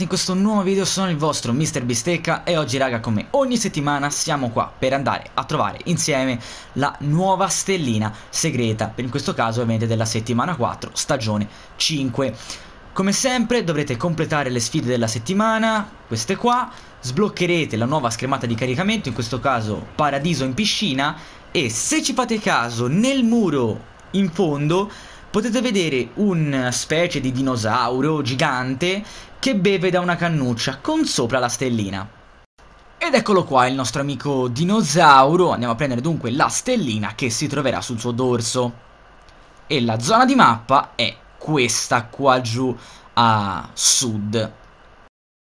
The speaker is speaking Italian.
In questo nuovo video sono il vostro Mr. Bistecca e oggi raga come ogni settimana siamo qua per andare a trovare insieme la nuova stellina segreta, in questo caso ovviamente della settimana 4 stagione 5. Come sempre dovrete completare le sfide della settimana, queste qua, sbloccherete la nuova schermata di caricamento, in questo caso paradiso in piscina e se ci fate caso nel muro in fondo potete vedere una specie di dinosauro gigante che beve da una cannuccia con sopra la stellina. Ed eccolo qua il nostro amico dinosauro, andiamo a prendere dunque la stellina che si troverà sul suo dorso. E la zona di mappa è questa qua giù a sud.